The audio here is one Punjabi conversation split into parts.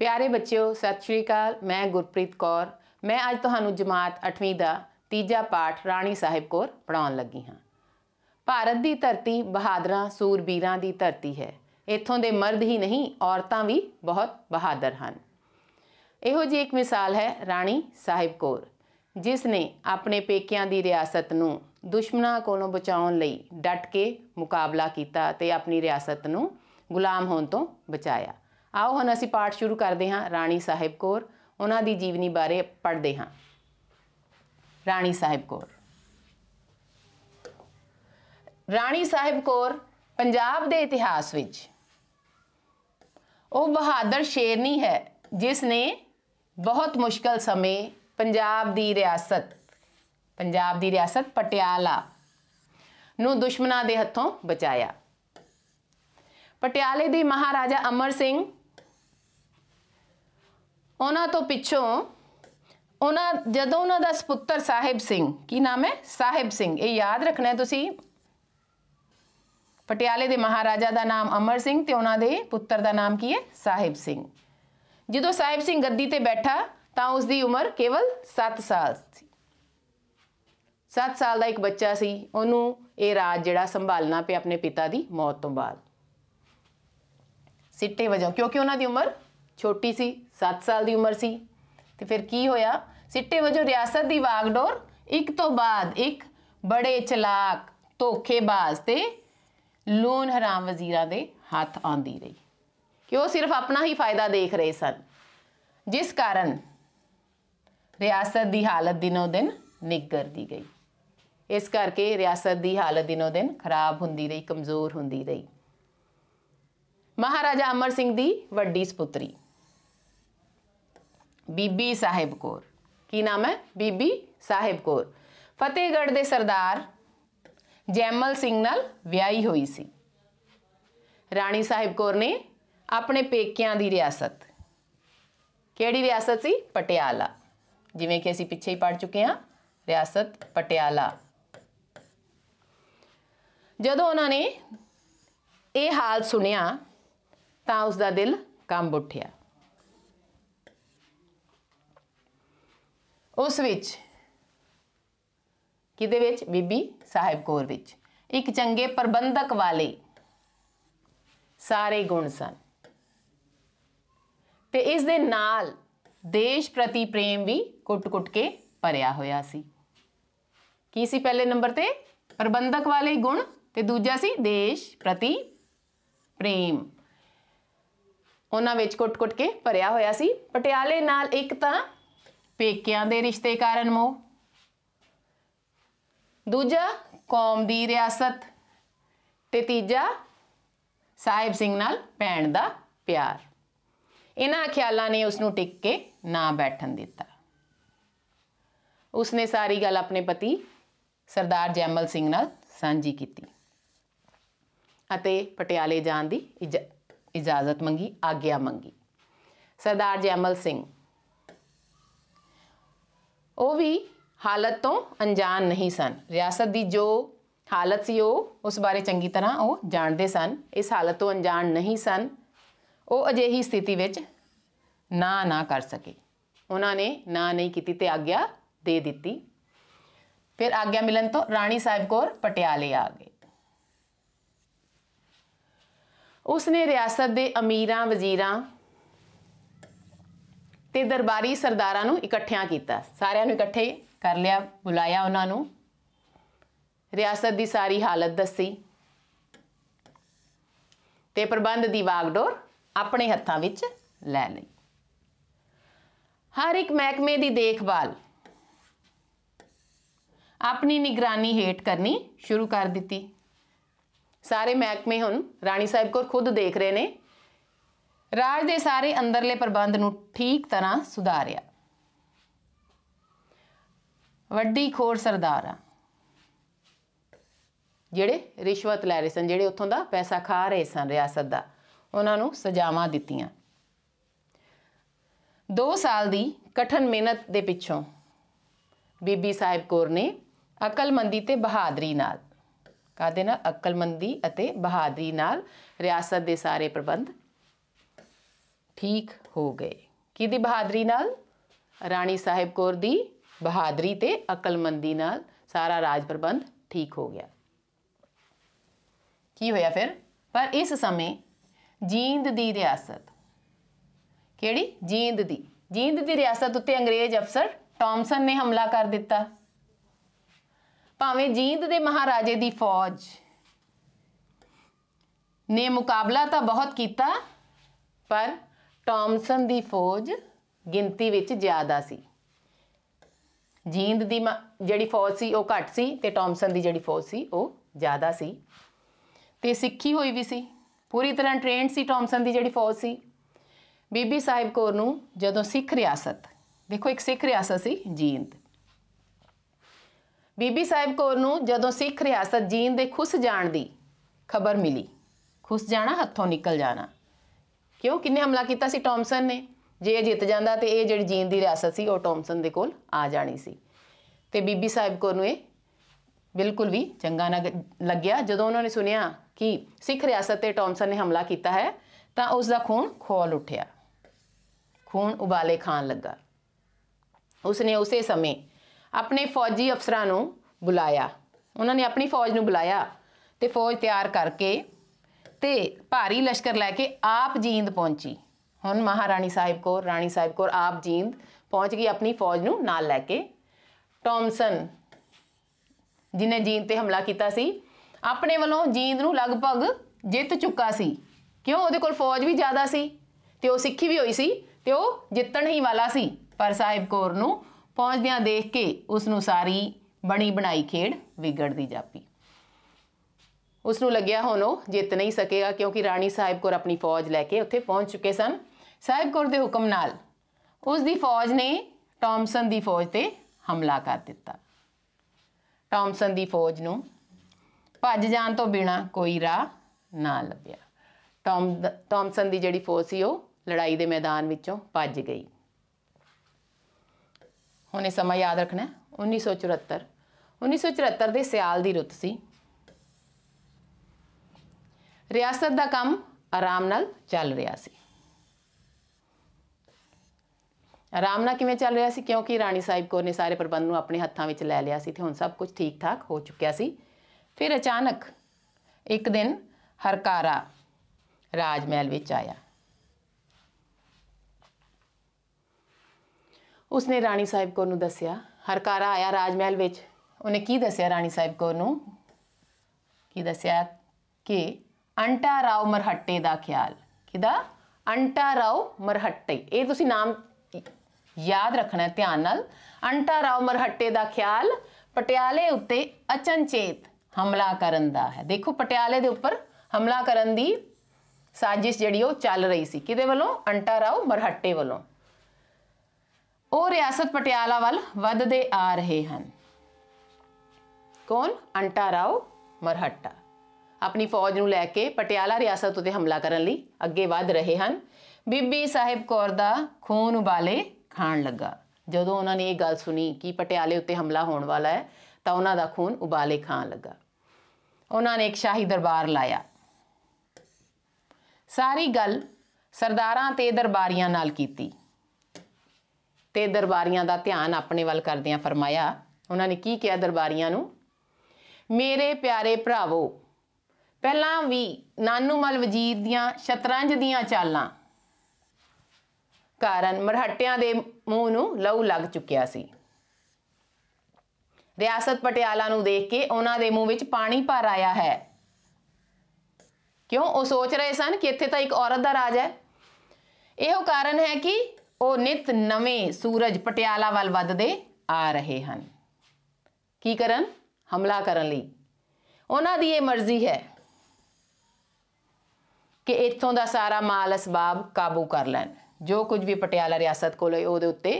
ਪਿਆਰੇ ਬੱਚਿਓ ਸਤਿ ਸ਼੍ਰੀ ਅਕਾਲ ਮੈਂ ਗੁਰਪ੍ਰੀਤ ਕੌਰ ਮੈਂ ਅੱਜ ਤੁਹਾਨੂੰ ਜਮਾਤ 8ਵੀਂ ਦਾ ਤੀਜਾ ਪਾਠ ਰਾਣੀ ਸਾਹਿਬ ਕੋਰ ਪੜਾਉਣ ਲੱਗੀ ਹਾਂ ਭਾਰਤ ਦੀ ਧਰਤੀ ਬਹਾਦਰਾਂ ਸੂਰਬੀਰਾਂ ਦੀ ਧਰਤੀ ਹੈ ਇੱਥੋਂ ਦੇ ਮਰਦ ਹੀ ਨਹੀਂ ਔਰਤਾਂ ਵੀ ਬਹੁਤ ਬਹਾਦਰ ਹਨ ਇਹੋ ਜੀ ਇੱਕ ਮਿਸਾਲ ਹੈ ਰਾਣੀ ਸਾਹਿਬ ਕੋਰ ਜਿਸ ਨੇ ਆਪਣੇ ਪੇਕਿਆਂ ਦੀ ਰਿਆਸਤ ਨੂੰ ਦੁਸ਼ਮਣਾਂ ਕੋਲੋਂ ਬਚਾਉਣ ਲਈ ਡਟ ਕੇ ਮੁਕਾਬਲਾ ਕੀਤਾ ਤੇ ਆਪਣੀ ਰਿਆਸਤ ਨੂੰ ਗੁਲਾਮ ਹੋਣ ਤੋਂ ਬਚਾਇਆ ਆਓ ਹੁਣ ਅਸੀਂ ਪਾਠ ਸ਼ੁਰੂ ਕਰਦੇ ਹਾਂ ਰਾਣੀ ਸਾਹਿਬ ਕੌਰ ਉਹਨਾਂ ਦੀ ਜੀਵਨੀ ਬਾਰੇ ਪੜ੍ਹਦੇ ਹਾਂ ਰਾਣੀ ਸਾਹਿਬ ਕੌਰ ਰਾਣੀ ਸਾਹਿਬ ਕੌਰ ਪੰਜਾਬ ਦੇ ਇਤਿਹਾਸ ਵਿੱਚ ਉਹ ਬਹਾਦਰ ਸ਼ੇਰਨੀ ਹੈ ਜਿਸ ਨੇ ਬਹੁਤ ਮੁਸ਼ਕਲ ਸਮੇਂ ਪੰਜਾਬ ਦੀ ਰਿਆਸਤ ਪੰਜਾਬ ਦੀ ਰਿਆਸਤ ਪਟਿਆਲਾ ਨੂੰ ਦੁਸ਼ਮਨਾ ਦੇ ਹੱਥੋਂ ਬਚਾਇਆ ਪਟਿਆਲੇ ਦੇ ਮਹਾਰਾਜਾ ਅਮਰ ਸਿੰਘ ਉਹਨਾਂ ਤੋਂ ਪਿੱਛੋਂ ਉਹਨਾਂ ਜਦੋਂ ਉਹਨਾਂ ਦਾ ਸੁਪੁੱਤਰ ਸਾਹਿਬ ਸਿੰਘ ਕੀ ਨਾਮ ਹੈ ਸਾਹਿਬ ਸਿੰਘ ਇਹ ਯਾਦ ਰੱਖਣਾ ਤੁਸੀਂ ਪਟਿਆਲੇ ਦੇ ਮਹਾਰਾਜਾ ਦਾ ਨਾਮ ਅਮਰ ਸਿੰਘ ਤੇ ਉਹਨਾਂ ਦੇ ਪੁੱਤਰ ਦਾ ਨਾਮ ਕੀ ਹੈ ਸਾਹਿਬ ਸਿੰਘ ਜਦੋਂ ਸਾਹਿਬ ਸਿੰਘ ਗੱਦੀ ਤੇ ਬੈਠਾ ਤਾਂ ਉਸ ਦੀ ਉਮਰ ਕੇਵਲ 7 ਸਾਲ ਸੀ 7 ਸਾਲ ਦਾ ਇੱਕ ਬੱਚਾ ਸੀ ਉਹਨੂੰ ਇਹ ਰਾਜ ਜਿਹੜਾ ਸੰਭਾਲਣਾ ਪਿਆ ਆਪਣੇ ਪਿਤਾ ਦੀ ਮੌਤ ਤੋਂ ਬਾਅਦ ਸਿੱਟੇ ਵਜੋਂ ਕਿਉਂਕਿ ਉਹਨਾਂ ਦੀ ਉਮਰ ਛੋਟੀ ਸੀ 7 ਸਾਲ ਦੀ ਉਮਰ ਸੀ ਤੇ ਫਿਰ ਕੀ ਹੋਇਆ ਸਿੱਟੇ ਵਜੋਂ ਰਿਆਸਤ ਦੀ ਵਾਗਡੋਰ ਇੱਕ ਤੋਂ ਬਾਅਦ ਇੱਕ ਬੜੇ ਚਲਾਕ ਧੋਖੇਬਾਜ਼ ਤੇ ਲੂਨ ਹਰਾਮ ਵਜ਼ੀਰਾਂ ਦੇ ਹੱਥ ਆਂਦੀ ਰਹੀ ਕਿ ਉਹ ਸਿਰਫ ਆਪਣਾ ਹੀ ਫਾਇਦਾ ਦੇਖ ਰਹੇ ਸਨ ਜਿਸ ਕਾਰਨ ਰਿਆਸਤ ਦੀ ਹਾਲਤ ਦਿਨੋ ਦਿਨ ਨਿੱਗਰਦੀ ਗਈ ਇਸ ਕਰਕੇ ਰਿਆਸਤ ਦੀ ਹਾਲਤ ਦਿਨੋ ਦਿਨ ਖਰਾਬ ਹੁੰਦੀ ਰਹੀ ਕਮਜ਼ੋਰ ਹੁੰਦੀ ਰਹੀ ਮਹਾਰਾਜਾ ਅਮਰ ਸਿੰਘ ਦੀ ਵੱਡੀ ਸੁਪੁੱਤਰੀ ਬੀਬੀ ਸਾਹਿਬ ਕੌਰ ਕੀ ਨਾਮ ਹੈ ਬੀਬੀ ਸਾਹਿਬ ਕੌਰ ਫਤਿਹਗੜ੍ਹ ਦੇ ਸਰਦਾਰ ਜੈਮਲ ਸਿੰਘ ਨਾਲ ਵਿਆਹੀ ਹੋਈ ਸੀ ਰਾਣੀ ਸਾਹਿਬ ਕੌਰ ਨੇ ਆਪਣੇ ਪੇਕਿਆਂ ਦੀ ਰਿਆਸਤ ਕਿਹੜੀ ਰਿਆਸਤ ਸੀ ਪਟਿਆਲਾ ਜਿਵੇਂ ਕਿ ਅਸੀਂ ਪਿੱਛੇ ਹੀ ਪੜ ਚੁੱਕੇ ਹਾਂ ਰਿਆਸਤ ਪਟਿਆਲਾ ਜਦੋਂ ਉਹਨਾਂ ਨੇ ਇਹ ਹਾਲ ਸੁਣਿਆ ਤਾਂ ਉਸ ਦਾ ਦਿਲ ਕੰਬ ਉੱਠਿਆ ਉਸ ਵਿੱਚ ਕਿਦੇ ਵਿੱਚ ਬੀਬੀ ਸਾਹਿਬ ਕੌਰ ਵਿੱਚ ਇੱਕ ਚੰਗੇ ਪ੍ਰਬੰਧਕ ਵਾਲੇ ਸਾਰੇ ਗੁਣ ਸਨ ਤੇ ਇਸ ਦੇ ਨਾਲ ਦੇਸ਼ ਪ੍ਰਤੀ ਪ੍ਰੇਮ ਵੀ ਕੁੱਟ-ਕੁੱਟ ਕੇ ਭਰਿਆ ਹੋਇਆ ਸੀ ਕੀ ਸੀ ਪਹਿਲੇ ਨੰਬਰ ਤੇ ਪ੍ਰਬੰਧਕ ਵਾਲੇ ਗੁਣ ਤੇ ਦੂਜਾ ਸੀ ਦੇਸ਼ ਪ੍ਰਤੀ ਪ੍ਰੇਮ ਉਹਨਾਂ ਵਿੱਚ ਕੁੱਟ-ਕੁੱਟ ਕੇ ਭਰਿਆ ਹੋਇਆ ਸੀ ਪਟਿਆਲੇ ਨਾਲ ਇੱਕ ਤਾਂ ਪੇਕਿਆਂ ਦੇ ਰਿਸ਼ਤੇ ਕਾਰਨ ਮੋਹ ਦੂਜਾ ਕੌਮ ਦੀ ਰਿਆਸਤ ਤੇ ਤੀਜਾ ਸਾਹਿਬ ਸਿੰਘ ਨਾਲ ਭੈਣ ਦਾ ਪਿਆਰ ਇਹਨਾਂ ਖਿਆਲਾਂ ਨੇ ਉਸ ਨੂੰ ਟਿਕ ਕੇ ਨਾ ਬੈਠਣ ਦਿੱਤਾ ਉਸਨੇ ਸਾਰੀ ਗੱਲ ਆਪਣੇ ਪਤੀ ਸਰਦਾਰ ਜੈਮਲ ਸਿੰਘ ਨਾਲ ਸਾਂਝੀ ਕੀਤੀ ਅਤੇ ਪਟਿਆਲੇ ਜਾਣ ਦੀ ਇਜਾਜ਼ਤ ਮੰਗੀ ਆਗਿਆ ਮੰਗੀ ਸਰਦਾਰ ਜੈਮਲ ਸਿੰਘ ਉਹ ਵੀ ਹਾਲਤ ਤੋਂ ਅਣਜਾਣ ਨਹੀਂ ਸਨ ਰਿਆਸਤ ਦੀ ਜੋ ਹਾਲਤ ਸੀ ਉਹ ਉਸ ਬਾਰੇ ਚੰਗੀ ਤਰ੍ਹਾਂ ਉਹ ਜਾਣਦੇ ਸਨ ਇਸ ਹਾਲਤ ਤੋਂ ਅਣਜਾਣ ਨਹੀਂ ਸਨ ਉਹ ਅਜਿਹੀ ਸਥਿਤੀ ਵਿੱਚ ਨਾ ਨਾ ਕਰ ਸਕੇ ਉਹਨਾਂ ਨੇ ਨਾ ਨਹੀਂ ਕੀਤੀ ਤੇ ਆਗਿਆ ਦੇ ਦਿੱਤੀ ਫਿਰ ਆਗਿਆ ਮਿਲਣ ਤੋਂ ਰਾਣੀ ਸਾਹਿਬ ਕੌਰ ਪਟਿਆਲੇ ਆ ਗਏ ਉਸਨੇ ਰਿਆਸਤ ਦੇ ਅਮੀਰਾਂ ਵਜ਼ੀਰਾਂ ਤੇ ਦਰਬਾਰੀ ਸਰਦਾਰਾਂ ਨੂੰ ਇਕੱਠਿਆਂ ਕੀਤਾ ਸਾਰਿਆਂ ਨੂੰ ਇਕੱਠੇ ਕਰ ਲਿਆ ਬੁਲਾਇਆ ਉਹਨਾਂ ਨੂੰ ਰਿਆਸਤ ਦੀ ਸਾਰੀ ਹਾਲਤ ਦੱਸੀ ਤੇ ਪ੍ਰਬੰਧ ਦੀ ਵਾਗਡੋਰ ਆਪਣੇ ਹੱਥਾਂ ਵਿੱਚ ਲੈ ਲਈ ਹਰ ਇੱਕ ਮਹਿਕਮੇ ਦੀ ਦੇਖਭਾਲ ਆਪਣੀ ਨਿਗਰਾਨੀ ਹੇਠ ਕਰਨੀ ਸ਼ੁਰੂ ਕਰ ਦਿੱਤੀ ਸਾਰੇ ਮਹਿਕਮੇ ਹੁਣ ਰਾਣੀ ਸਾਹਿਬ ਕੋਲ ਖੁਦ ਦੇਖ ਰਹੇ ਨੇ ਰਾਜ ਦੇ ਸਾਰੇ ਅੰਦਰਲੇ ਪ੍ਰਬੰਧ ਨੂੰ ਠੀਕ ਤਰ੍ਹਾਂ ਸੁਧਾਰਿਆ ਵੱਡੀ ਖੋਰ ਸਰਦਾਰ ਜਿਹੜੇ ਰਿਸ਼ਵਤ ਲੈ ਰਹੇ ਸਨ ਜਿਹੜੇ ਉੱਥੋਂ ਦਾ ਪੈਸਾ ਖਾ ਰਹੇ ਸਨ ਰਿਆਸਤ ਦਾ ਉਹਨਾਂ ਨੂੰ ਸਜ਼ਾਵਾਂ ਦਿੱਤੀਆਂ 2 ਸਾਲ ਦੀ ਕਠਨ ਮਿਹਨਤ ਦੇ ਪਿੱਛੋਂ ਬੀਬੀ ਸਾਹਿਬ ਕੋਰ ਨੇ ਅਕਲਮੰਦੀ ਤੇ ਬਹਾਦਰੀ ਨਾਲ ਕਾਦੇ ਨਾਲ ਅਕਲਮੰਦੀ ਅਤੇ ਬਹਾਦਰੀ ਨਾਲ ਰਿਆਸਤ ਦੇ ਸਾਰੇ ਪ੍ਰਬੰਧ ਠੀਕ ਹੋ ਗਏ ਕਿਦੀ ਬਹਾਦਰੀ ਨਾਲ ਰਾਣੀ ਸਾਹਿਬ ਕੌਰ ਦੀ ਬਹਾਦਰੀ ਤੇ ਅਕਲਮੰਦੀ ਨਾਲ ਸਾਰਾ ਰਾਜ ਪ੍ਰਬੰਧ ਠੀਕ ਹੋ ਗਿਆ ਕੀ ਹੋਇਆ ਫਿਰ ਪਰ ਇਸ ਸਮੇਂ ਜੀਂਦ ਦੀ ਰਿਆਸਤ ਕਿਹੜੀ ਜੀਂਦ ਦੀ ਜੀਂਦ ਦੀ ਰਿਆਸਤ ਉੱਤੇ ਅੰਗਰੇਜ਼ ਅਫਸਰ ਟਾਮਸਨ ਨੇ ਹਮਲਾ ਕਰ ਦਿੱਤਾ ਭਾਵੇਂ ਜੀਂਦ ਦੇ ਮਹਾਰਾਜੇ ਦੀ ਫੌਜ ਨੇ ਮੁਕਾਬਲਾ ਤਾਂ ਬਹੁਤ ਕੀਤਾ ਪਰ ਟਾਮਸਨ ਦੀ ਫੌਜ ਗਿਣਤੀ ਵਿੱਚ ਜ਼ਿਆਦਾ ਸੀ ਜੀਂਦ ਦੀ ਜਿਹੜੀ ਫੌਜ ਸੀ ਉਹ ਘੱਟ ਸੀ ਤੇ ਟਾਮਸਨ ਦੀ ਜਿਹੜੀ ਫੌਜ ਸੀ ਉਹ ਜ਼ਿਆਦਾ ਸੀ ਤੇ ਸਿੱਖੀ ਹੋਈ ਵੀ ਸੀ ਪੂਰੀ ਤਰ੍ਹਾਂ ਟ੍ਰੇਨਡ ਸੀ ਟਾਮਸਨ ਦੀ ਜਿਹੜੀ ਫੌਜ ਸੀ ਬੀਬੀ ਸਾਹਿਬ ਕੋਰ ਨੂੰ ਜਦੋਂ ਸਿੱਖ ਰਿਆਸਤ ਦੇਖੋ ਇੱਕ ਸਿੱਖ ਰਿਆਸਤ ਸੀ ਜੀਂਦ ਬੀਬੀ ਸਾਹਿਬ ਕੋਰ ਨੂੰ ਜਦੋਂ ਸਿੱਖ ਰਿਆਸਤ ਜੀਂਦ ਦੇ ਖੁਸ ਜਾਣ ਦੀ ਖਬਰ ਮਿਲੀ ਖੁਸ ਜਾਣਾ ਹੱਥੋਂ ਨਿਕਲ ਜਾਣਾ ਕਿਉਂ ਕਿੰਨੇ ਹਮਲਾ ਕੀਤਾ ਸੀ ਟੌਮਸਨ ਨੇ ਜੇ ਇਹ ਜਿੱਤ ਜਾਂਦਾ ਤੇ ਇਹ ਜਿਹੜੀ ਜੀਨ ਦੀ ਰਿਆਸਤ ਸੀ ਉਹ ਟੌਮਸਨ ਦੇ ਕੋਲ ਆ ਜਾਣੀ ਸੀ ਤੇ ਬੀਬੀ ਸਾਹਿਬ ਕੋ ਨੂੰ ਇਹ ਬਿਲਕੁਲ ਵੀ ਚੰਗਾ ਨਾ ਲੱਗਿਆ ਜਦੋਂ ਉਹਨਾਂ ਨੇ ਸੁਨਿਆ ਕਿ ਸਿੱਖ ਰਿਆਸਤ ਤੇ ਟੌਮਸਨ ਨੇ ਹਮਲਾ ਕੀਤਾ ਹੈ ਤਾਂ ਉਸ ਦਾ ਖੂਨ ਖੋਲ ਉੱਠਿਆ ਖੂਨ ਉਬਾਲੇ ਖਾਨ ਲੱਗਾ ਉਸ ਨੇ ਉਸੇ ਸਮੇਂ ਆਪਣੇ ਫੌਜੀ ਅਫਸਰਾਂ ਨੂੰ ਬੁਲਾਇਆ ਉਹਨਾਂ ਨੇ ਆਪਣੀ ਫੌਜ ਨੂੰ ਬੁਲਾਇਆ ਤੇ ਫੌਜ ਤਿਆਰ ਕਰਕੇ ਤੇ ਭਾਰੀ ਲਸ਼ਕਰ ਲੈ ਕੇ ਆਪ ਜੀਂਦ ਪਹੁੰਚੀ ਹੁਣ ਮਹਾਰਾਣੀ ਸਾਹਿਬ ਕੌਰ ਰਾਣੀ ਸਾਹਿਬ ਕੌਰ ਆਪ ਜੀਂਦ ਪਹੁੰਚ ਗਈ ਆਪਣੀ ਫੌਜ ਨੂੰ ਨਾਲ ਲੈ ਕੇ ਟੌਮਸਨ ਜਿਨੇ ਜੀਂਦ ਤੇ ਹਮਲਾ ਕੀਤਾ ਸੀ ਆਪਣੇ ਵੱਲੋਂ ਜੀਂਦ ਨੂੰ ਲਗਭਗ ਜਿੱਤ ਚੁੱਕਾ ਸੀ ਕਿਉਂ ਉਹਦੇ ਕੋਲ ਫੌਜ ਵੀ ਜ਼ਿਆਦਾ ਸੀ ਤੇ ਉਹ ਸਿੱਖੀ ਵੀ ਹੋਈ ਸੀ ਤੇ ਉਹ ਜਿੱਤਣ ਹੀ ਵਾਲਾ ਸੀ ਪਰ ਸਾਹਿਬ ਕੋਰ ਨੂੰ ਪਹੁੰਚਦਿਆਂ ਦੇਖ ਕੇ ਉਸ ਨੂੰ ਸਾਰੀ ਬਣੀ ਬਣਾਈ ਖੇਡ ਵਿਗੜਦੀ ਜਾਪੀ ਉਸ ਨੂੰ ਲੱਗਿਆ ਹੁਣ ਉਹ ਜਿੱਤ ਨਹੀਂ ਸਕੇਗਾ ਕਿਉਂਕਿ ਰਾਣੀ ਸਾਹਿਬ ਕੌਰ ਆਪਣੀ ਫੌਜ ਲੈ ਕੇ ਉੱਥੇ ਪਹੁੰਚ ਚੁੱਕੇ ਸਨ ਸਾਹਿਬ ਕੌਰ ਦੇ ਹੁਕਮ ਨਾਲ ਉਸ ਦੀ ਫੌਜ ਨੇ ਟਾਮਸਨ ਦੀ ਫੌਜ ਤੇ ਹਮਲਾ ਕਰ ਦਿੱਤਾ ਟਾਮਸਨ ਦੀ ਫੌਜ ਨੂੰ ਭੱਜ ਜਾਣ ਤੋਂ ਬਿਨਾ ਕੋਈ ਰਾਹ ਨਾ ਲੱਭਿਆ ਟਾਮ ਟਾਮਸਨ ਦੀ ਜਿਹੜੀ ਫੌਜ ਸੀ ਉਹ ਲੜਾਈ ਦੇ ਮੈਦਾਨ ਵਿੱਚੋਂ ਭੱਜ ਗਈ ਹੁਣ ਇਹ ਸਮਾਂ ਯਾਦ ਰੱਖਣਾ 1974 1974 ਦੇ ਸਿਆਲ ਦੀ ਰੁੱਤ ਸੀ ਰਿਆਸਤ ਦਾ ਕੰਮ ਆਰਾਮ ਨਾਲ ਚੱਲ ਰਿਹਾ ਸੀ ਆਰਾਮ ਨਾਲ ਕਿਵੇਂ ਚੱਲ ਰਿਹਾ ਸੀ ਕਿਉਂਕਿ ਰਾਣੀ ਸਾਹਿਬ ਕੋਰ ਨੇ ਸਾਰੇ ਪ੍ਰਬੰਧ ਨੂੰ ਆਪਣੇ ਹੱਥਾਂ ਵਿੱਚ ਲੈ ਲਿਆ ਸੀ ਤੇ ਹੁਣ ਸਭ ਕੁਝ ਠੀਕ ਠਾਕ ਹੋ ਚੁੱਕਿਆ ਸੀ ਫਿਰ ਅਚਾਨਕ ਇੱਕ ਦਿਨ ਹਰਕਾਰਾ ਰਾਜ ਮਹਿਲ ਵਿੱਚ ਆਇਆ ਉਸਨੇ ਰਾਣੀ ਸਾਹਿਬ ਕੋਰ ਨੂੰ ਦੱਸਿਆ ਹਰਕਾਰਾ ਆਇਆ ਰਾਜ ਮਹਿਲ ਵਿੱਚ ਉਹਨੇ ਕੀ ਦੱਸਿਆ ਰਾਣੀ ਸਾਹਿਬ ਕੋਰ ਨੂੰ ਕੀ ਦੱਸਿਆ ਕਿ ਅੰਟਾ ਰਾਓ ਮਰਹੱਟੇ ਦਾ ਖਿਆਲ ਕਿਦਾ ਅੰਟਾ ਰਾਓ ਮਰਹੱਟੇ ਇਹ ਤੁਸੀਂ ਨਾਮ ਯਾਦ ਰੱਖਣਾ ਧਿਆਨ ਨਾਲ ਅੰਟਾ ਰਾਓ ਮਰਹੱਟੇ ਦਾ ਖਿਆਲ ਪਟਿਆਲੇ ਉੱਤੇ ਅਚਨਚੇਤ ਹਮਲਾ ਕਰਨ ਦਾ ਹੈ ਦੇਖੋ ਪਟਿਆਲੇ ਦੇ ਉੱਪਰ ਹਮਲਾ ਕਰਨ ਦੀ ਸਾਜ਼ਿਸ਼ ਜਿਹੜੀ ਉਹ ਚੱਲ ਰਹੀ ਸੀ ਕਿਹਦੇ ਵੱਲੋਂ ਅੰਟਾ ਰਾਓ ਮਰਹੱਟੇ ਵੱਲੋਂ ਉਹ ਰਿਆਸਤ ਪਟਿਆਲਾ ਵੱਲ ਵੱਧਦੇ ਆ ਰਹੇ ਹਨ ਕੌਣ ਅੰਟਾ ਰਾਓ ਮਰਹੱਟਾ ਆਪਣੀ ਫੌਜ ਨੂੰ ਲੈ ਕੇ ਪਟਿਆਲਾ ਰਿਆਸਤ ਉਤੇ ਹਮਲਾ ਕਰਨ ਲਈ ਅੱਗੇ ਵਧ ਰਹੇ ਹਨ ਬੀਬੀ ਸਾਹਿਬ ਕੌਰ ਦਾ ਖੂਨ ਉਬਾਲੇ ਖਾਣ ਲੱਗਾ ਜਦੋਂ ਉਹਨਾਂ ਨੇ ਇਹ ਗੱਲ ਸੁਣੀ ਕਿ ਪਟਿਆਲੇ ਉਤੇ ਹਮਲਾ ਹੋਣ ਵਾਲਾ ਹੈ ਤਾਂ ਉਹਨਾਂ ਦਾ ਖੂਨ ਉਬਾਲੇ ਖਾਣ ਲੱਗਾ ਉਹਨਾਂ ਨੇ ਇੱਕ ਸ਼ਾਹੀ ਦਰਬਾਰ ਲਾਇਆ ਸਾਰੀ ਗੱਲ ਸਰਦਾਰਾਂ ਤੇ ਦਰਬਾਰੀਆਂ ਨਾਲ ਕੀਤੀ ਤੇ ਦਰਬਾਰੀਆਂ ਦਾ ਧਿਆਨ ਆਪਣੇ ਵੱਲ ਕਰਦਿਆਂ ਫਰਮਾਇਆ ਉਹਨਾਂ ਨੇ ਕੀ ਕਿਹਾ ਦਰਬਾਰੀਆਂ ਨੂੰ ਮੇਰੇ ਪਿਆਰੇ ਭਰਾਵੋ ਪਹਿਲਾਂ ਵੀ ਨਾਨੂ ਮਲ ਵਜ਼ੀਰ ਦੀਆਂ ਸ਼ਤਰੰਜ ਦੀਆਂ ਚਾਲਾਂ ਕਾਰਨ ਮਰਹੱਟਿਆਂ ਦੇ ਮੂੰਹ ਨੂੰ ਲਹੂ ਲੱਗ ਚੁੱਕਿਆ ਸੀ ਰਿਆਸਤ ਪਟਿਆਲਾ ਨੂੰ ਦੇਖ ਕੇ ਉਹਨਾਂ ਦੇ ਮੂੰਹ ਵਿੱਚ ਪਾਣੀ ਭਰ ਆਇਆ ਹੈ ਕਿਉਂ ਉਹ ਸੋਚ ਰਹੇ ਸਨ ਕਿ ਇੱਥੇ ਤਾਂ ਇੱਕ ਔਰਤ ਦਾ ਰਾਜ ਹੈ ਇਹੋ ਕਾਰਨ ਹੈ ਕਿ ਉਹ ਨਿਤ ਨਵੇਂ ਸੂਰਜ ਪਟਿਆਲਾ ਵੱਲ ਵੱਧਦੇ ਆ ਰਹੇ ਹਨ ਕੀ ਕਰਨ ਹਮਲਾ ਕਰਨ ਲਈ ਉਹਨਾਂ ਦੀ ਇਹ ਮਰਜ਼ੀ ਹੈ ਕਿ ਇੱਥੋਂ ਦਾ ਸਾਰਾ ਮਾਲ ਅਸਬਾਬ ਕਾਬੂ ਕਰ ਲੈਣ ਜੋ ਕੁਝ ਵੀ ਪਟਿਆਲਾ ਰਿਆਸਤ ਕੋਲ ਹੈ ਉਹਦੇ ਉੱਤੇ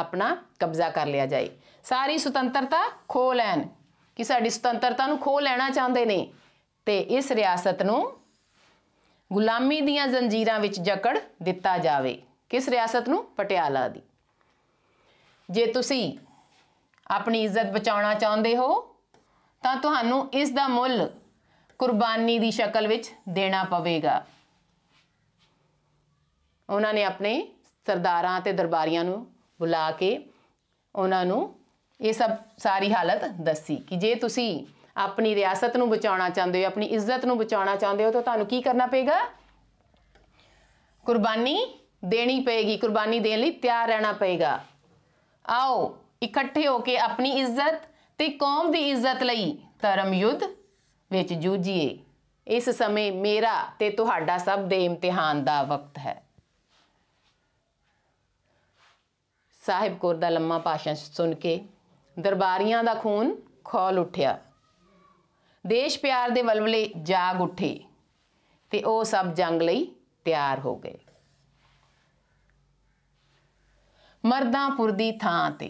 ਆਪਣਾ ਕਬਜ਼ਾ ਕਰ ਲਿਆ ਜਾਏ ਸਾਰੀ ਸੁਤੰਤਰਤਾ ਖੋ ਲੈਣ ਕਿ ਸਾਡੀ ਸੁਤੰਤਰਤਾ ਨੂੰ ਖੋ ਲੈਣਾ ਚਾਹੁੰਦੇ ਨੇ ਤੇ ਇਸ ਰਿਆਸਤ ਨੂੰ ਗੁਲਾਮੀ ਦੀਆਂ ਜ਼ੰਜੀਰਾਂ ਵਿੱਚ ਜਕੜ ਦਿੱਤਾ ਜਾਵੇ ਕਿਸ ਰਿਆਸਤ ਨੂੰ ਪਟਿਆਲਾ ਦੀ ਜੇ ਤੁਸੀਂ ਆਪਣੀ ਇੱਜ਼ਤ ਬਚਾਉਣਾ ਚਾਹੁੰਦੇ ਹੋ ਤਾਂ ਤੁਹਾਨੂੰ ਇਸ ਦਾ ਮੁੱਲ ਕੁਰਬਾਨੀ ਦੀ ਸ਼ਕਲ ਵਿੱਚ ਦੇਣਾ ਪਵੇਗਾ ਉਹਨਾਂ ਨੇ ਆਪਣੇ ਸਰਦਾਰਾਂ ਤੇ ਦਰਬਾਰੀਆਂ ਨੂੰ ਬੁਲਾ ਕੇ ਉਹਨਾਂ ਨੂੰ ਇਹ ਸਭ ਸਾਰੀ ਹਾਲਤ ਦੱਸੀ ਕਿ ਜੇ ਤੁਸੀਂ ਆਪਣੀ ਰਿਆਸਤ ਨੂੰ ਬਚਾਉਣਾ ਚਾਹੁੰਦੇ ਹੋ ਆਪਣੀ ਇੱਜ਼ਤ ਨੂੰ ਬਚਾਉਣਾ ਚਾਹੁੰਦੇ ਹੋ ਤਾਂ ਤੁਹਾਨੂੰ ਕੀ ਕਰਨਾ ਪਏਗਾ ਕੁਰਬਾਨੀ ਦੇਣੀ ਪਏਗੀ ਕੁਰਬਾਨੀ ਦੇਣ ਲਈ ਤਿਆਰ ਰਹਿਣਾ ਪਏਗਾ ਆਓ ਇਕੱਠੇ ਹੋ ਕੇ ਆਪਣੀ ਇੱਜ਼ਤ ਤੇ ਕੌਮ ਦੀ ਇੱਜ਼ਤ ਲਈ ਧਰਮ ਯੁੱਧ ਵਿੱਚ ਜੂਝੀਏ ਇਸ ਸਮੇਂ ਮੇਰਾ ਤੇ ਤੁਹਾਡਾ ਸਭ ਦੇ ਇਮਤਿਹਾਨ ਦਾ ਵਕਤ ਹੈ ਸਾਹਿਬ ਕੌਰ ਦਾ ਲੰਮਾ ਭਾਸ਼ਣ ਸੁਣ ਕੇ ਦਰਬਾਰੀਆਂ ਦਾ ਖੂਨ ਖੋਲ ਉੱਠਿਆ ਦੇਸ਼ ਪਿਆਰ ਦੇ ਵਲਵਲੇ ਜਾਗ ਉੱਠੇ ਤੇ ਉਹ ਸਭ ਜੰਗ ਲਈ ਤਿਆਰ ਹੋ ਗਏ ਮਰਦਾਂਪੁਰ ਦੀ ਥਾਂ ਤੇ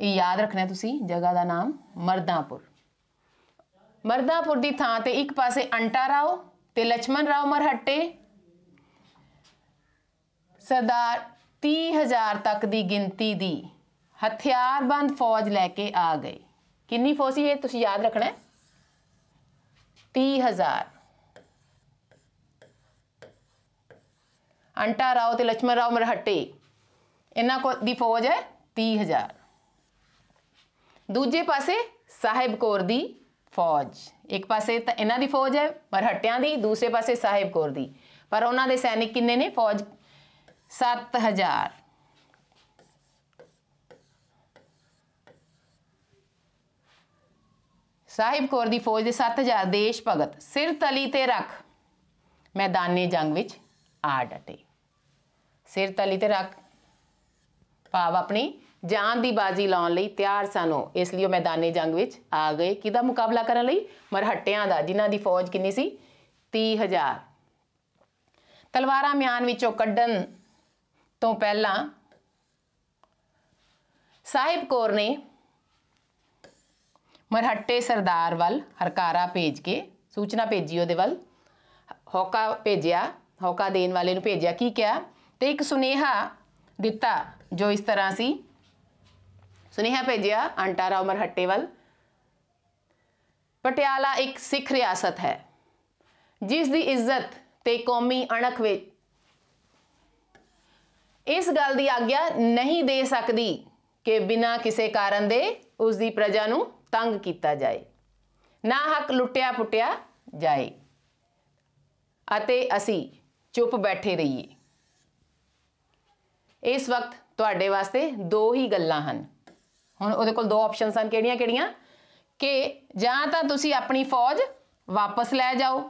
ਇਹ ਯਾਦ ਰੱਖਣਾ ਤੁਸੀਂ ਜਗ੍ਹਾ ਦਾ ਨਾਮ ਮਰਦਾਂਪੁਰ ਮਰਦਾਂਪੁਰ ਦੀ ਥਾਂ ਤੇ ਇੱਕ ਪਾਸੇ ਅੰਟਾ ਰਾਓ ਤੇ ਲక్ష్మణ ਰਾਓ ਮਰਹੱਟੇ ਸਰਦਾਰ 30000 ਤੱਕ ਦੀ ਗਿਣਤੀ ਦੀ ਹਥਿਆਰਬੰਦ ਫੌਜ ਲੈ ਕੇ ਆ ਗਏ ਕਿੰਨੀ ਫੌਜ ਸੀ ਇਹ ਤੁਸੀਂ ਯਾਦ ਰੱਖਣਾ ਹੈ 30000 ਅੰਟਾ ਰਾਓ ਤੇ ਲక్ష్మణ ਰਾਓ ਮਰਹੱਟੇ ਇਹਨਾਂ ਕੋ ਦੀ ਫੌਜ ਹੈ 30000 ਦੂਜੇ ਪਾਸੇ ਸਾਹਿਬ ਕੌਰ ਦੀ ਫੌਜ ਇੱਕ ਪਾਸੇ ਤਾਂ ਇਹਨਾਂ ਦੀ ਫੌਜ ਹੈ ਮਰਹੱਟਿਆਂ ਦੀ ਦੂਸਰੇ ਪਾਸੇ ਸਾਹਿਬ ਕੌਰ ਦੀ ਪਰ ਉਹਨਾਂ ਦੇ ਸੈਨਿਕ ਕਿੰਨੇ ਨੇ ਫੌਜ 7000 ਸਾਹਿਬ ਕੌਰ ਦੀ ਫੌਜ ਦੇ 7000 ਦੇਸ਼ ਭਗਤ ਸਿਰ ਤਲੀ ਤੇ ਰੱਖ ਮੈਦਾਨੇ ਜੰਗ ਵਿੱਚ ਆ ਡਟੇ ਸਿਰ ਤਲੀ ਤੇ ਰੱਖ ਭਾਵ ਆਪਣੀ ਜਾਨ ਦੀ ਬਾਜ਼ੀ ਲਾਉਣ ਲਈ ਤਿਆਰ ਸਨ ਉਹ ਇਸ ਲਈ ਉਹ ਮੈਦਾਨੇ ਜੰਗ ਵਿੱਚ ਆ ਗਏ ਕਿਹਦਾ ਮੁਕਾਬਲਾ ਕਰਨ ਲਈ ਮਰਹੱਟਿਆਂ ਦਾ ਜਿਨ੍ਹਾਂ ਦੀ ਫੌਜ ਕਿੰਨੀ ਸੀ 30000 ਤਲਵਾਰਾਂ ਮਿਆਨ ਵਿੱਚੋਂ ਕੱਢਣ ਤੋਂ ਪਹਿਲਾਂ ਸਾਹਿਬ ਕੌਰ ਨੇ ਮਰਹੱਟੇ ਸਰਦਾਰ ਵੱਲ ਹਰਕਾਰਾ ਭੇਜ ਕੇ ਸੂਚਨਾ ਭੇਜੀ ਉਹਦੇ ਵੱਲ ਹੌਕਾ ਭੇਜਿਆ ਹੌਕਾ ਦੇਣ ਵਾਲੇ ਨੂੰ ਭੇਜਿਆ ਕੀ ਕਿਹਾ ਤੇ ਇੱਕ ਸੁਨੇਹਾ ਦਿੱਤਾ ਜੋ ਇਸ ਤਰ੍ਹਾਂ ਸੀ ਸੁਨੇਹਾ ਭੇਜਿਆ ਅੰਟਾਰਾ ਉਮਰ ਹੱਟੇ ਵੱਲ ਪਟਿਆਲਾ ਇੱਕ ਸਿੱਖ ਰਿਆਸਤ ਹੈ ਜਿਸ ਦੀ ਇੱਜ਼ਤ ਤੇ ਕੌਮੀ ਅਣਖ ਵਿੱਚ ਇਸ ਗੱਲ ਦੀ ਆਗਿਆ ਨਹੀਂ ਦੇ ਸਕਦੀ ਕਿ ਬਿਨਾ ਕਿਸੇ ਕਾਰਨ ਦੇ ਉਸ ਦੀ ਪ੍ਰਜਾ ਨੂੰ ਤੰਗ ਕੀਤਾ ਜਾਏ ਨਾ ਹੱਕ ਲੁੱਟਿਆ ਪੁੱਟਿਆ ਜਾਏ ਅਤੇ ਅਸੀਂ ਚੁੱਪ ਬੈਠੇ ਰਹੀਏ ਇਸ ਵਕਤ ਤੁਹਾਡੇ ਵਾਸਤੇ ਦੋ ਹੀ ਗੱਲਾਂ ਹਨ ਹੁਣ ਉਹਦੇ ਕੋਲ ਦੋ ਆਪਸ਼ਨਸ ਹਨ ਕਿਹੜੀਆਂ-ਕਿਹੜੀਆਂ ਕਿ ਜਾਂ ਤਾਂ ਤੁਸੀਂ ਆਪਣੀ ਫੌਜ ਵਾਪਸ ਲੈ ਜਾਓ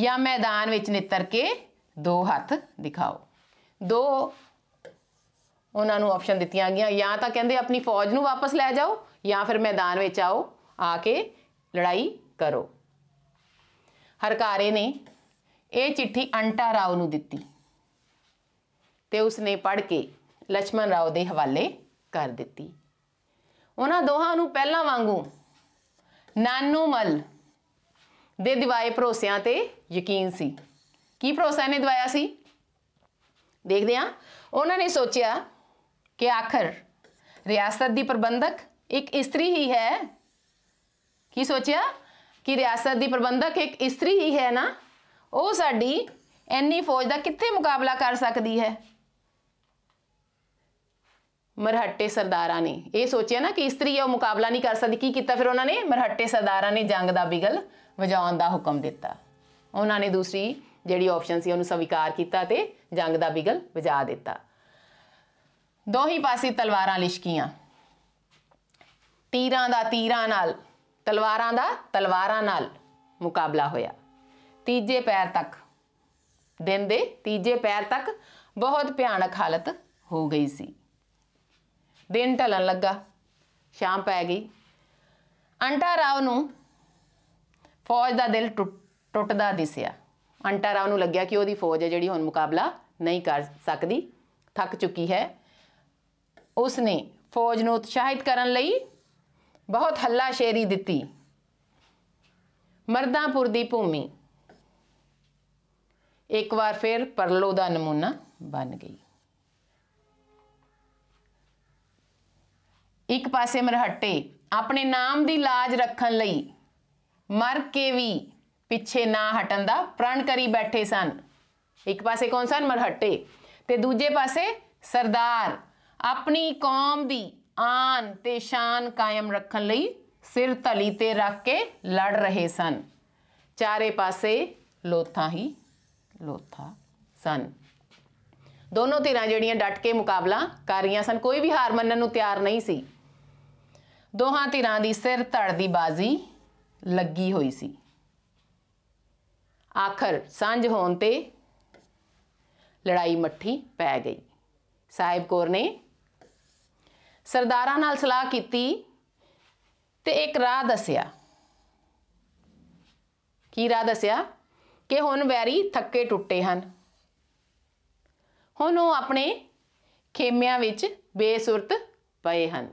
ਜਾਂ ਮੈਦਾਨ ਵਿੱਚ ਨਿੱਤਰ ਕੇ ਦੋ ਹੱਥ ਦਿਖਾਓ ਦੋ ਉਹਨਾਂ ਨੂੰ ਆਪਸ਼ਨ ਦਿੱਤੀਆਂ ਗਈਆਂ ਜਾਂ ਤਾਂ ਕਹਿੰਦੇ ਆਪਣੀ ਫੌਜ ਨੂੰ ਵਾਪਸ ਲੈ ਜਾਓ ਜਾਂ ਫਿਰ ਮੈਦਾਨ ਵਿੱਚ ਆਓ ਆ ਕੇ ਲੜਾਈ ਕਰੋ ਹਰਕਾਰੇ ਨੇ ਇਹ ਚਿੱਠੀ ਅੰਟਾ ਰਾਓ ਨੂੰ ਦਿੱਤੀ ਤੇ ਉਸਨੇ ਪੜ੍ਹ ਕੇ ਲక్ష్మణ ਰਾਓ ਦੇ ਹਵਾਲੇ ਕਰ ਦਿੱਤੀ ਉਹਨਾਂ ਦੋਹਾਂ ਨੂੰ ਪਹਿਲਾਂ ਵਾਂਗੂ ਨਾਨੂ ਮਲ ਦੇ ਦਿਵਾਏ ਭਰੋਸਿਆਂ ਤੇ ਯਕੀਨ ਸੀ ਕੀ ਭਰੋਸਾ ਨੇ ਦਿਵਾਇਆ ਸੀ ਦੇਖਦੇ ਹਾਂ ਉਹਨਾਂ ਨੇ ਸੋਚਿਆ ਕਿ ਆਖਰ ਰਿਆਸਤ ਦੀ ਪ੍ਰਬੰਧਕ ਇੱਕ ਇਸਤਰੀ ਹੀ ਹੈ ਕੀ ਸੋਚਿਆ ਕਿ ਰਿਆਸਤ ਦੀ ਪ੍ਰਬੰਧਕ ਇੱਕ ਇਸਤਰੀ ਹੀ ਹੈ ਨਾ ਉਹ ਸਾਡੀ ਐਨੀ ਫੌਜ ਦਾ ਕਿੱਥੇ ਮੁਕਾਬਲਾ ਕਰ ਸਕਦੀ ਹੈ ਮਰਹੱਟੇ ਸਰਦਾਰਾਂ ਨੇ ਇਹ ਸੋਚਿਆ ਨਾ ਕਿ ਇਸਤਰੀ ਉਹ ਮੁਕਾਬਲਾ ਨਹੀਂ ਕਰ ਸਕਦੀ ਕੀ ਕੀਤਾ ਫਿਰ ਉਹਨਾਂ ਨੇ ਮਰਹੱਟੇ ਸਰਦਾਰਾਂ ਨੇ ਜੰਗ ਦਾ ਬਿਗਲ ਵਜਾਉਣ ਦਾ ਹੁਕਮ ਦਿੱਤਾ ਉਹਨਾਂ ਨੇ ਦੂਸਰੀ ਜਿਹੜੀ ਆਪਸ਼ਨ ਸੀ ਉਹਨੂੰ ਸਵੀਕਾਰ ਕੀਤਾ ਤੇ ਜੰਗ ਦਾ ਬਿਗਲ ਵਜਾ ਦਿੱਤਾ ਦੋਹੀ ਪਾਸੇ ਤਲਵਾਰਾਂ ਲਿਸ਼ਕੀਆਂ ਤੀਰਾਂ ਦਾ ਤੀਰਾਂ ਨਾਲ ਤਲਵਾਰਾਂ ਦਾ ਤਲਵਾਰਾਂ ਨਾਲ ਮੁਕਾਬਲਾ ਹੋਇਆ ਤੀਜੇ ਪੈਰ ਤੱਕ ਦਿਨ ਦੇ ਤੀਜੇ ਪੈਰ ਤੱਕ ਬਹੁਤ ਭਿਆਨਕ ਹਾਲਤ ਹੋ ਗਈ ਸੀ ਦਿਨ ਢਲਣ ਲੱਗਾ ਸ਼ਾਮ ਪੈ ਗਈ ਅੰਟਾ ਰਾਵ ਨੂੰ ਫੌਜ ਦਾ ਦਿਲ ਟੁੱਟਦਾ ਦਿਸਿਆ ਰਾਉ ਨੂੰ ਲੱਗਿਆ ਕਿ ਉਹਦੀ ਫੌਜ ਹੈ ਜਿਹੜੀ ਹੁਣ ਮੁਕਾਬਲਾ ਨਹੀਂ ਕਰ ਸਕਦੀ ਥੱਕ ਚੁੱਕੀ ਹੈ ਉਸ ਨੇ ਫੌਜ ਨੂੰ ਉਤਸ਼ਾਹਿਤ ਕਰਨ ਲਈ ਬਹੁਤ ਹੱਲਾ ਸ਼ੇਰੀ ਦਿੱਤੀ ਮਰਦਾਂਪੁਰ ਦੀ ਭੂਮੀ ਇੱਕ ਵਾਰ ਫਿਰ ਪਰਲੋ ਦਾ ਨਮੂਨਾ ਬਣ ਗਈ ਇੱਕ ਪਾਸੇ ਮਰਹੱਟੇ ਆਪਣੇ ਨਾਮ ਦੀ ਲਾਜ ਰੱਖਣ ਲਈ ਮਰ ਕੇ ਵੀ ਪਿੱਛੇ ਨਾ ਹਟਣ ਦਾ ਪ੍ਰਣ ਕਰੀ ਬੈਠੇ ਸਨ ਇੱਕ ਪਾਸੇ ਕੌਣ ਸਨ ਮਰਹੱਟੇ ਤੇ ਦੂਜੇ ਪਾਸੇ ਸਰਦਾਰ ਆਪਣੀ ਕੌਮ ਦੀ ਆਨ ਤੇ ਸ਼ਾਨ ਕਾਇਮ ਰੱਖਣ ਲਈ ਸਿਰ ਤਲੀ ਤੇ ਰੱਖ ਕੇ ਲੜ ਰਹੇ ਸਨ ਚਾਰੇ ਪਾਸੇ ਲੋਥਾਂ ਹੀ ਲੋਥਾ ਸਨ ਦੋਨੋਂ ਧਿਰਾਂ ਜਿਹੜੀਆਂ ਡਟ ਕੇ ਮੁਕਾਬਲਾ ਕਰ ਰਹੀਆਂ ਸਨ ਕੋਈ ਵੀ ਹਾਰ ਮੰਨਣ ਨੂੰ ਤਿਆਰ ਨਹੀਂ ਸੀ ਦੋਹਾਂ ਧਿਰਾਂ ਦੀ ਸਿਰ ਧੜ ਦੀ ਬਾਜ਼ੀ ਲੱਗੀ ਹੋਈ ਸੀ ਆਖਰ ਸਾਂਝ ਹੋਣ ਤੇ ਲੜਾਈ ਮੱਠੀ ਪੈ ਗਈ ਸਾਹਿਬ ਕੌਰ ਨੇ ਸਰਦਾਰਾਂ ਨਾਲ ਸਲਾਹ ਕੀਤੀ ਤੇ ਇੱਕ ਰਾਹ ਦੱਸਿਆ ਕੀ ਰਾਹ ਦੱਸਿਆ ਕਿ ਹੁਣ ਵੈਰੀ ਥੱਕੇ ਟੁੱਟੇ ਹਨ ਹੁਣ ਉਹ ਆਪਣੇ ਖੇਮਿਆਂ ਵਿੱਚ ਬੇਸੁਰਤ ਪਏ ਹਨ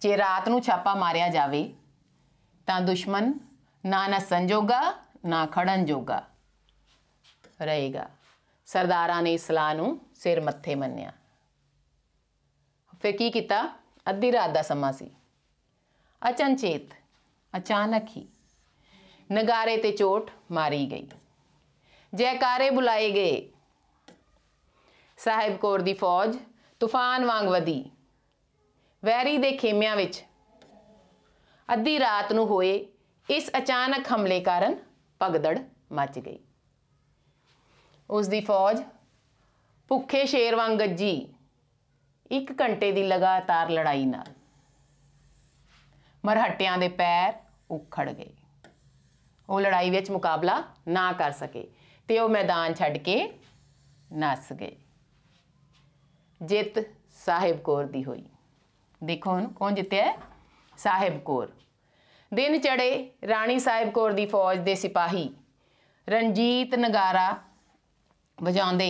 ਜੇ ਰਾਤ ਨੂੰ ਛਾਪਾ ਮਾਰਿਆ ਜਾਵੇ ਤਾਂ ਦੁਸ਼ਮਣ ਨਾ ਨਸਣ ਜੋਗਾ ਨਾ ਖੜਨ ਜੋਗਾ ਰਹੇਗਾ ਸਰਦਾਰਾਂ ਨੇ ਇਸਲਾ ਨੂੰ ਸਿਰ ਮੱਥੇ ਮੰਨਿਆ ਫਿਰ ਕੀ ਕੀਤਾ ਅੱਧੀ ਰਾਤ ਦਾ ਸਮਾਂ ਸੀ ਅਚਨਚੇਤ ਅਚਾਨਕ ਹੀ ਨਗਾਰੇ ਤੇ ਚੋਟ ਮਾਰੀ ਗਈ ਜੈਕਾਰੇ ਬੁਲਾਏ ਗਏ ਸਾਹਿਬ ਕੋਰ ਦੀ ਫੌਜ ਤੂਫਾਨ ਵਾਂਗ ਵਧੀ ਵੈਰੀ ਦੇ ਖੇਮਿਆਂ ਵਿੱਚ ਅੱਧੀ ਰਾਤ ਨੂੰ ਹੋਏ ਇਸ ਅਚਾਨਕ ਹਮਲੇ ਕਾਰਨ ਭਗਦੜ ਮਚ ਗਈ ਉਸ ਦੀ ਫੌਜ ਭੁੱਖੇ ਸ਼ੇਰ ਵਾਂਗ ਗੱਜੀ 1 ਘੰਟੇ ਦੀ ਲਗਾਤਾਰ ਲੜਾਈ ਨਾਲ ਮਰਹੱਟਿਆਂ ਦੇ ਪੈਰ ਉਖੜ ਗਏ ਉਹ ਲੜਾਈ ਵਿੱਚ ਮੁਕਾਬਲਾ ਨਾ ਕਰ ਸਕੇ ਤੇ ਉਹ ਮੈਦਾਨ ਛੱਡ ਕੇ ਨੱਸ ਗਏ ਜਿੱਤ ਸਾਹਿਬ ਕੋਰ ਦੀ ਹੋਈ ਦੇਖੋ ਹੁਣ ਕੌਣ ਜਿੱਤਿਆ ਸਾਹਿਬ ਕੋਰ ਦਿਨ ਚੜੇ ਰਾਣੀ ਸਾਹਿਬ ਕੌਰ ਦੀ ਫੌਜ ਦੇ ਸਿਪਾਹੀ ਰਣਜੀਤ ਨਗਾਰਾ ਵਜਾਉਂਦੇ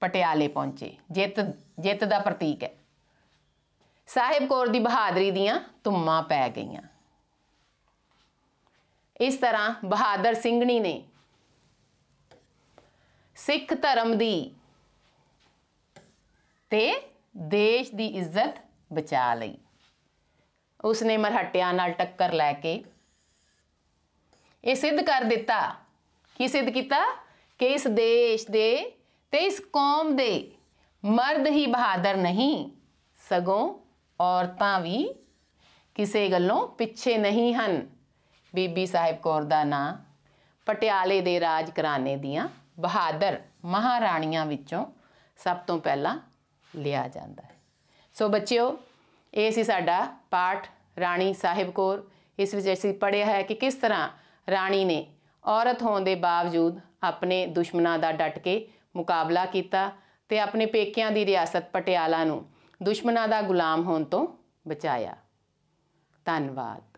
ਪਟਿਆਲੇ ਪਹੁੰਚੇ ਜਿੱਤ ਜਿੱਤ ਦਾ ਪ੍ਰਤੀਕ ਹੈ ਸਾਹਿਬ ਕੌਰ ਦੀ ਬਹਾਦਰੀ ਦੀਆਂ ਤੁਮਾਂ ਪੈ ਗਈਆਂ ਇਸ ਤਰ੍ਹਾਂ ਬਹਾਦਰ ਸਿੰਘਣੀ ਨੇ ਸਿੱਖ ਧਰਮ ਦੀ ਤੇ ਦੇਸ਼ ਦੀ ਇੱਜ਼ਤ ਬਚਾ ਲਈ उसने मरहटियां टक्कर लैके यह सिद्ध कर दिता कि सिद्ध किया कि इस देश दे ते इस कौम दे मर्द ही बहादुर नहीं सगों औरत भी किसी गलों पिछे नहीं हैं बीबी साहेब कौर का ना पटियाले दे राज घराने दिया बहादुर महाराणिया सब तो पहला लिया जाता है सो बचियो ये साढ़ा पाठ ਰਾਣੀ ਸਾਹਿਬ ਕੌਰ ਇਸ ਵਿੱਚ ਅਸੀਂ ਪੜਿਆ ਹੈ ਕਿ ਕਿਸ ਤਰ੍ਹਾਂ ਰਾਣੀ ਨੇ ਔਰਤ ਹੋਣ ਦੇ ਬਾਵਜੂਦ ਆਪਣੇ ਦੁਸ਼ਮਨਾ ਦਾ ਡਟ ਕੇ ਮੁਕਾਬਲਾ ਕੀਤਾ ਤੇ ਆਪਣੇ ਪੇਕਿਆਂ ਦੀ ਰਿਆਸਤ ਪਟਿਆਲਾ ਨੂੰ ਦੁਸ਼ਮਨਾ ਦਾ ਗੁਲਾਮ ਹੋਣ ਤੋਂ ਬਚਾਇਆ ਧੰਨਵਾਦ